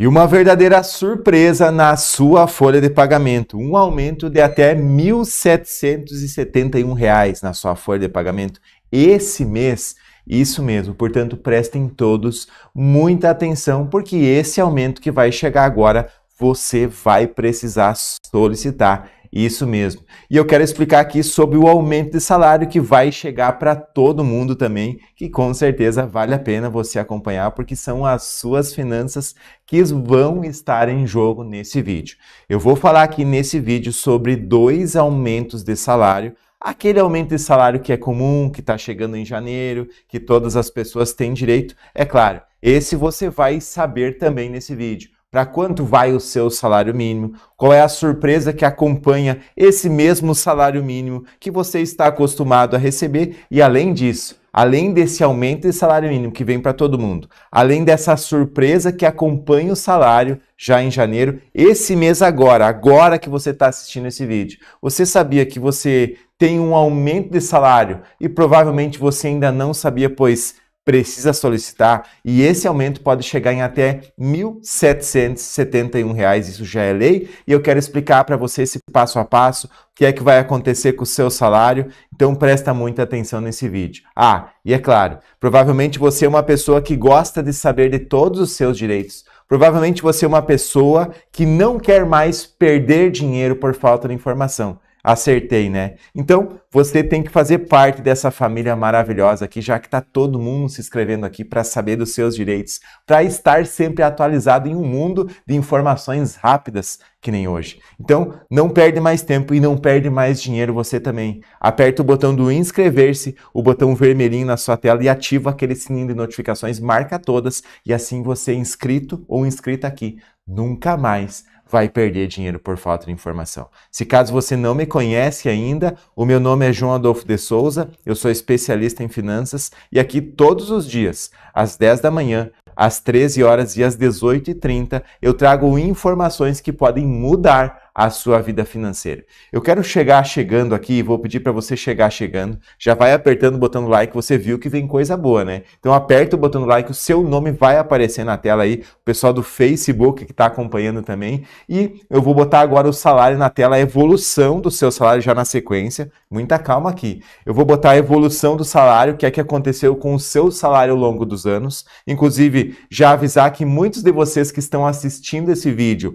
e uma verdadeira surpresa na sua folha de pagamento. Um aumento de até R$ 1.771 reais na sua folha de pagamento esse mês. Isso mesmo, portanto, prestem todos muita atenção, porque esse aumento que vai chegar agora você vai precisar solicitar isso mesmo. E eu quero explicar aqui sobre o aumento de salário que vai chegar para todo mundo também, que com certeza vale a pena você acompanhar, porque são as suas finanças que vão estar em jogo nesse vídeo. Eu vou falar aqui nesse vídeo sobre dois aumentos de salário aquele aumento de salário que é comum, que está chegando em janeiro, que todas as pessoas têm direito, é claro, esse você vai saber também nesse vídeo para quanto vai o seu salário mínimo, qual é a surpresa que acompanha esse mesmo salário mínimo que você está acostumado a receber e além disso, além desse aumento de salário mínimo que vem para todo mundo, além dessa surpresa que acompanha o salário já em janeiro, esse mês agora, agora que você está assistindo esse vídeo, você sabia que você tem um aumento de salário e provavelmente você ainda não sabia, pois precisa solicitar e esse aumento pode chegar em até R$ 1.771. Isso já é lei e eu quero explicar para você esse passo a passo, o que é que vai acontecer com o seu salário. Então presta muita atenção nesse vídeo. Ah, e é claro, provavelmente você é uma pessoa que gosta de saber de todos os seus direitos. Provavelmente você é uma pessoa que não quer mais perder dinheiro por falta de informação. Acertei, né? Então, você tem que fazer parte dessa família maravilhosa aqui, já que está todo mundo se inscrevendo aqui para saber dos seus direitos, para estar sempre atualizado em um mundo de informações rápidas que nem hoje. Então, não perde mais tempo e não perde mais dinheiro você também. Aperta o botão do inscrever-se, o botão vermelhinho na sua tela e ativa aquele sininho de notificações, marca todas e assim você é inscrito ou inscrita aqui nunca mais vai perder dinheiro por falta de informação. Se caso você não me conhece ainda, o meu nome é João Adolfo de Souza, eu sou especialista em finanças e aqui todos os dias, às 10 da manhã, às 13 horas e às 18h30, eu trago informações que podem mudar a sua vida financeira. Eu quero chegar chegando aqui, vou pedir para você chegar chegando. Já vai apertando o botão like, você viu que vem coisa boa, né? Então aperta o botão like, o seu nome vai aparecer na tela aí, o pessoal do Facebook que está acompanhando também. E eu vou botar agora o salário na tela, a evolução do seu salário já na sequência. Muita calma aqui. Eu vou botar a evolução do salário, O que é que aconteceu com o seu salário ao longo dos anos. Inclusive, já avisar que muitos de vocês que estão assistindo esse vídeo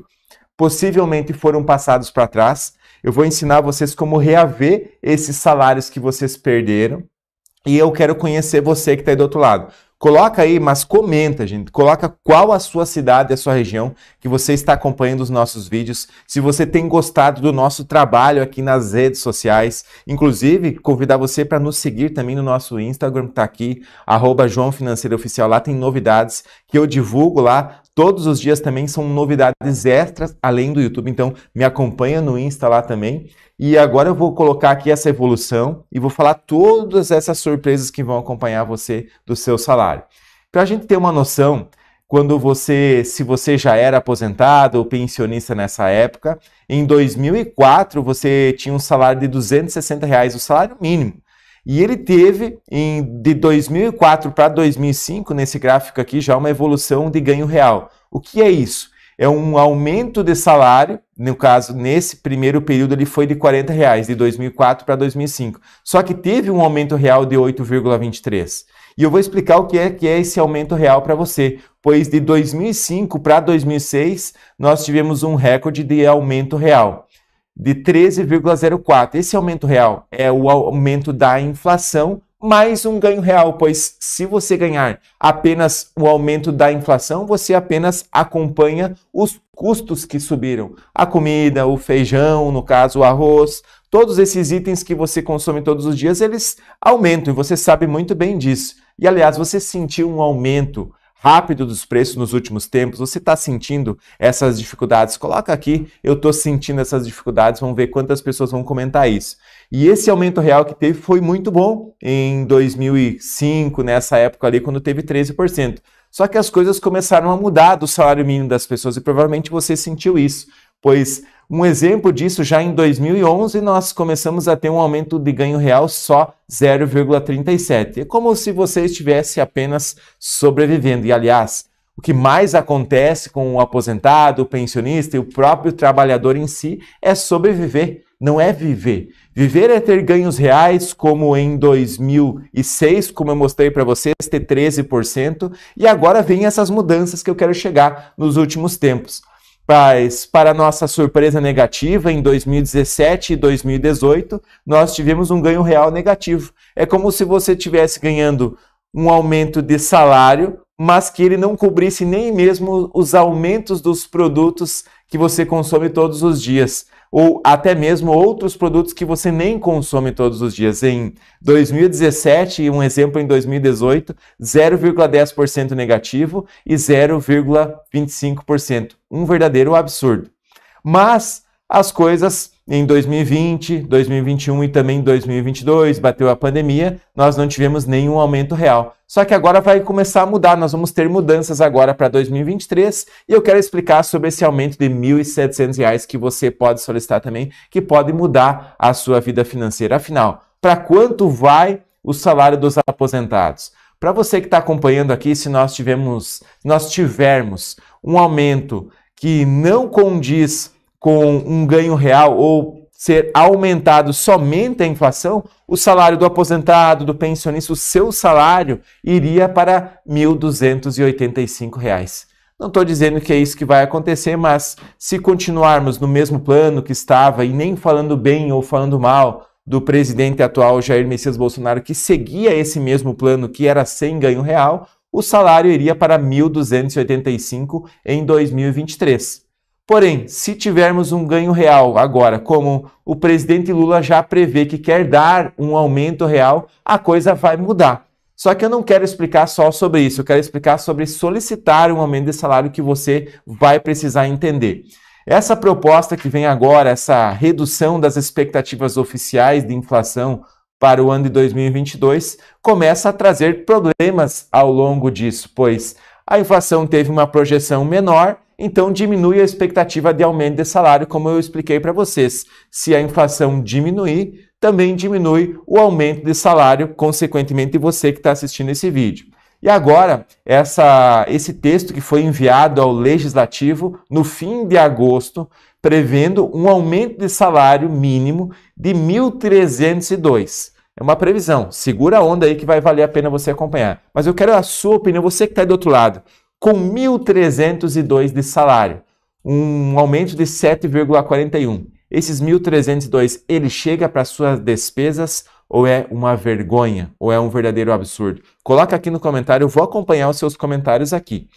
possivelmente foram passados para trás. Eu vou ensinar vocês como reaver esses salários que vocês perderam. E eu quero conhecer você que está aí do outro lado. Coloca aí, mas comenta, gente. Coloca qual a sua cidade, a sua região que você está acompanhando os nossos vídeos. Se você tem gostado do nosso trabalho aqui nas redes sociais, inclusive convidar você para nos seguir também no nosso Instagram que está aqui, arroba João Financeiro Oficial. Lá tem novidades que eu divulgo lá Todos os dias também são novidades extras além do YouTube, então me acompanha no Insta lá também. E agora eu vou colocar aqui essa evolução e vou falar todas essas surpresas que vão acompanhar você do seu salário. Para a gente ter uma noção, quando você, se você já era aposentado ou pensionista nessa época, em 2004 você tinha um salário de 260 reais, o salário mínimo. E ele teve, em, de 2004 para 2005, nesse gráfico aqui, já uma evolução de ganho real. O que é isso? é um aumento de salário, no caso, nesse primeiro período ele foi de 40 reais, de 2004 para 2005. Só que teve um aumento real de 8,23. E eu vou explicar o que é que é esse aumento real para você, pois de 2005 para 2006 nós tivemos um recorde de aumento real de 13,04. Esse aumento real é o aumento da inflação mais um ganho real, pois se você ganhar apenas o aumento da inflação, você apenas acompanha os custos que subiram. A comida, o feijão, no caso o arroz, todos esses itens que você consome todos os dias, eles aumentam e você sabe muito bem disso. E aliás, você sentiu um aumento rápido dos preços nos últimos tempos? Você está sentindo essas dificuldades? Coloca aqui, eu estou sentindo essas dificuldades, vamos ver quantas pessoas vão comentar isso. E esse aumento real que teve foi muito bom em 2005, nessa época ali, quando teve 13%. Só que as coisas começaram a mudar do salário mínimo das pessoas e provavelmente você sentiu isso, pois um exemplo disso já em 2011 nós começamos a ter um aumento de ganho real só 0,37. É como se você estivesse apenas sobrevivendo. E aliás, o que mais acontece com o aposentado, o pensionista e o próprio trabalhador em si é sobreviver não é viver. Viver é ter ganhos reais, como em 2006, como eu mostrei para vocês, ter 13%, e agora vem essas mudanças que eu quero chegar nos últimos tempos. Mas, para nossa surpresa negativa, em 2017 e 2018, nós tivemos um ganho real negativo. É como se você estivesse ganhando um aumento de salário, mas que ele não cobrisse nem mesmo os aumentos dos produtos que você consome todos os dias ou até mesmo outros produtos que você nem consome todos os dias. Em 2017 e um exemplo em 2018, 0,10% negativo e 0,25%. Um verdadeiro absurdo. Mas as coisas em 2020, 2021 e também 2022, bateu a pandemia, nós não tivemos nenhum aumento real. Só que agora vai começar a mudar, nós vamos ter mudanças agora para 2023 e eu quero explicar sobre esse aumento de R$ 1.700 que você pode solicitar também, que pode mudar a sua vida financeira. Afinal, para quanto vai o salário dos aposentados? Para você que está acompanhando aqui, se nós, tivemos, nós tivermos um aumento que não condiz com um ganho real ou ser aumentado somente a inflação, o salário do aposentado, do pensionista, o seu salário iria para R$ 1.285. Não estou dizendo que é isso que vai acontecer, mas se continuarmos no mesmo plano que estava e nem falando bem ou falando mal do presidente atual Jair Messias Bolsonaro, que seguia esse mesmo plano que era sem ganho real, o salário iria para 1.285 em 2023. Porém, se tivermos um ganho real agora, como o presidente Lula já prevê que quer dar um aumento real, a coisa vai mudar. Só que eu não quero explicar só sobre isso, eu quero explicar sobre solicitar um aumento de salário que você vai precisar entender. Essa proposta que vem agora, essa redução das expectativas oficiais de inflação para o ano de 2022, começa a trazer problemas ao longo disso, pois a inflação teve uma projeção menor, então diminui a expectativa de aumento de salário, como eu expliquei para vocês. Se a inflação diminuir, também diminui o aumento de salário, consequentemente você que está assistindo esse vídeo. E agora, essa, esse texto que foi enviado ao Legislativo no fim de agosto, prevendo um aumento de salário mínimo de 1.302. É uma previsão. Segura a onda aí que vai valer a pena você acompanhar. Mas eu quero a sua opinião, você que está aí do outro lado. Com 1.302 de salário, um aumento de 7,41. Esses 1.302, ele chega para suas despesas ou é uma vergonha, ou é um verdadeiro absurdo? Coloca aqui no comentário, eu vou acompanhar os seus comentários aqui.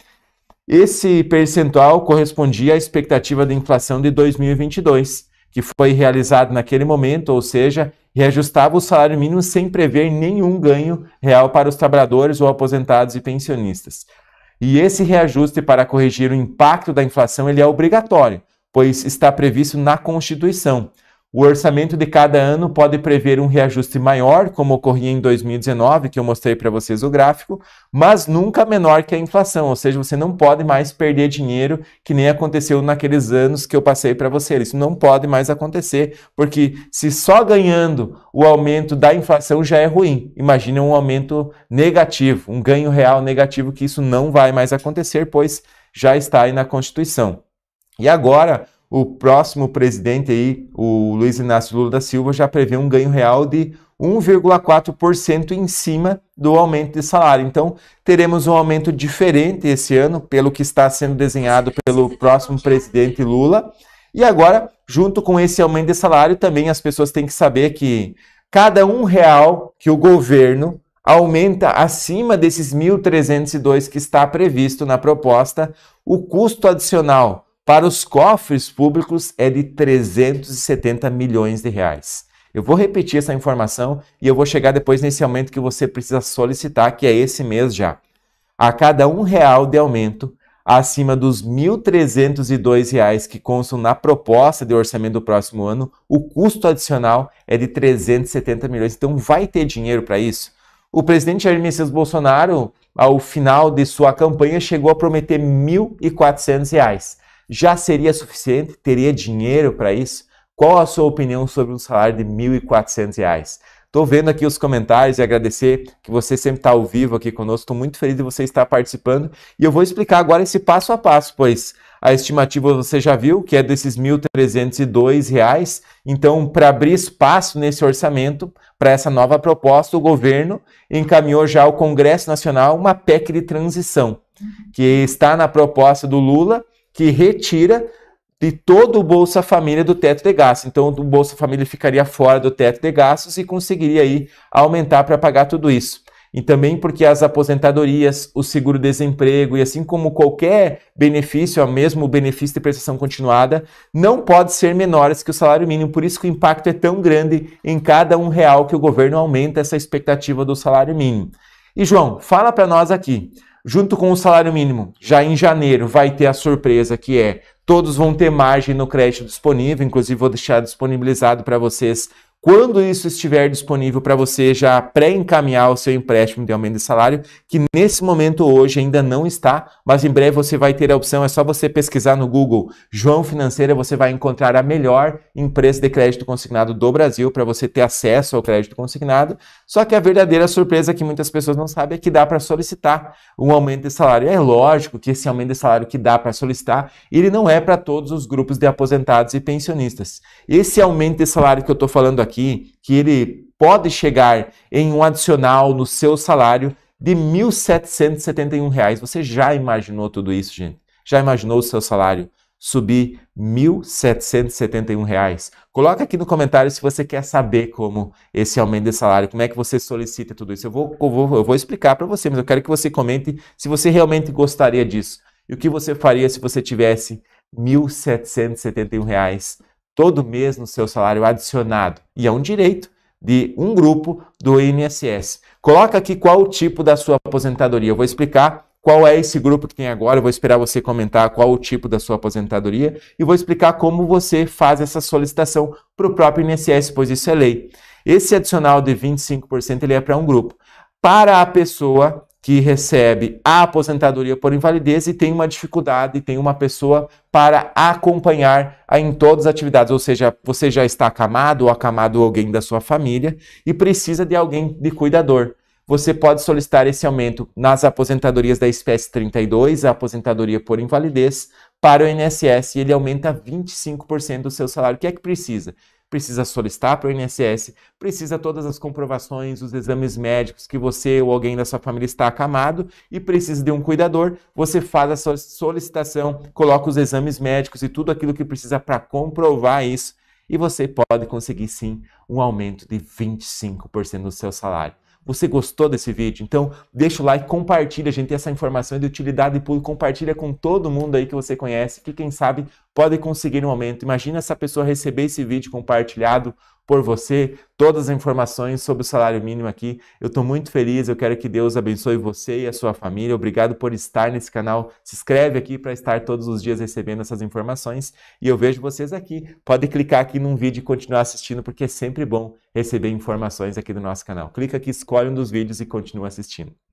Esse percentual correspondia à expectativa de inflação de 2022, que foi realizado naquele momento, ou seja, reajustava o salário mínimo sem prever nenhum ganho real para os trabalhadores ou aposentados e pensionistas. E esse reajuste para corrigir o impacto da inflação ele é obrigatório, pois está previsto na Constituição. O orçamento de cada ano pode prever um reajuste maior, como ocorria em 2019, que eu mostrei para vocês o gráfico, mas nunca menor que a inflação, ou seja, você não pode mais perder dinheiro que nem aconteceu naqueles anos que eu passei para vocês. Isso não pode mais acontecer, porque se só ganhando o aumento da inflação já é ruim, imagina um aumento negativo, um ganho real negativo, que isso não vai mais acontecer, pois já está aí na Constituição. E agora, o próximo presidente aí, o Luiz Inácio Lula da Silva, já prevê um ganho real de 1,4% em cima do aumento de salário. Então, teremos um aumento diferente esse ano, pelo que está sendo desenhado pelo próximo presidente Lula. E agora, junto com esse aumento de salário, também as pessoas têm que saber que cada um real que o governo aumenta acima desses 1.302 que está previsto na proposta, o custo adicional para os cofres públicos é de 370 milhões de reais. Eu vou repetir essa informação e eu vou chegar depois nesse aumento que você precisa solicitar, que é esse mês já. A cada um real de aumento, acima dos R$ 1.302 que constam na proposta de orçamento do próximo ano, o custo adicional é de 370 milhões. Então vai ter dinheiro para isso? O presidente Jair Messias Bolsonaro, ao final de sua campanha, chegou a prometer R$ 1.400. Já seria suficiente? Teria dinheiro para isso? Qual a sua opinião sobre um salário de R$ 1.400? Estou vendo aqui os comentários e agradecer que você sempre está ao vivo aqui conosco. Estou muito feliz de você estar participando e eu vou explicar agora esse passo a passo, pois a estimativa você já viu, que é desses R$ 1.302. Então, para abrir espaço nesse orçamento, para essa nova proposta, o governo encaminhou já ao Congresso Nacional uma PEC de transição, que está na proposta do Lula que retira de todo o Bolsa Família do teto de gastos. Então, o Bolsa Família ficaria fora do teto de gastos e conseguiria aí aumentar para pagar tudo isso. E também porque as aposentadorias, o seguro-desemprego e assim como qualquer benefício, é mesmo o benefício de prestação continuada, não pode ser menores que o salário mínimo. Por isso que o impacto é tão grande em cada um real que o governo aumenta essa expectativa do salário mínimo. E João, fala para nós aqui, junto com o salário mínimo, já em janeiro vai ter a surpresa que é todos vão ter margem no crédito disponível, inclusive vou deixar disponibilizado para vocês quando isso estiver disponível para você, já pré-encaminhar o seu empréstimo de aumento de salário, que nesse momento hoje ainda não está, mas em breve você vai ter a opção, é só você pesquisar no Google João Financeira, você vai encontrar a melhor empresa de crédito consignado do Brasil para você ter acesso ao crédito consignado. Só que a verdadeira surpresa que muitas pessoas não sabem é que dá para solicitar um aumento de salário. É lógico que esse aumento de salário que dá para solicitar, ele não é para todos os grupos de aposentados e pensionistas. Esse aumento de salário que eu estou falando aqui, aqui que ele pode chegar em um adicional no seu salário de R$ 1.771. Você já imaginou tudo isso, gente? Já imaginou o seu salário subir R$ 1.771? Coloca aqui no comentário se você quer saber como esse aumento de salário, como é que você solicita tudo isso. Eu vou, eu vou, eu vou explicar para você, mas eu quero que você comente se você realmente gostaria disso. E o que você faria se você tivesse R$ 1.771 todo mês no seu salário adicionado. E é um direito de um grupo do INSS. Coloca aqui qual o tipo da sua aposentadoria. Eu vou explicar qual é esse grupo que tem agora, eu vou esperar você comentar qual o tipo da sua aposentadoria e vou explicar como você faz essa solicitação para o próprio INSS, pois isso é lei. Esse adicional de 25% ele é para um grupo. Para a pessoa que recebe a aposentadoria por invalidez e tem uma dificuldade, tem uma pessoa para acompanhar em todas as atividades, ou seja, você já está acamado ou acamado alguém da sua família e precisa de alguém de cuidador. Você pode solicitar esse aumento nas aposentadorias da espécie 32, a aposentadoria por invalidez, para o INSS e ele aumenta 25% do seu salário. O que é que precisa? precisa solicitar para o INSS, precisa todas as comprovações, os exames médicos que você ou alguém da sua família está acamado e precisa de um cuidador, você faz a solicitação, coloca os exames médicos e tudo aquilo que precisa para comprovar isso e você pode conseguir sim um aumento de 25% do seu salário. Você gostou desse vídeo? Então deixa o like, compartilha, a gente tem essa informação é de utilidade pública, compartilha com todo mundo aí que você conhece, que quem sabe pode conseguir no momento. Imagina essa pessoa receber esse vídeo compartilhado por você, todas as informações sobre o salário mínimo aqui. Eu estou muito feliz, eu quero que Deus abençoe você e a sua família. Obrigado por estar nesse canal. Se inscreve aqui para estar todos os dias recebendo essas informações e eu vejo vocês aqui. Pode clicar aqui num vídeo e continuar assistindo, porque é sempre bom receber informações aqui do nosso canal. Clica aqui, escolhe um dos vídeos e continua assistindo.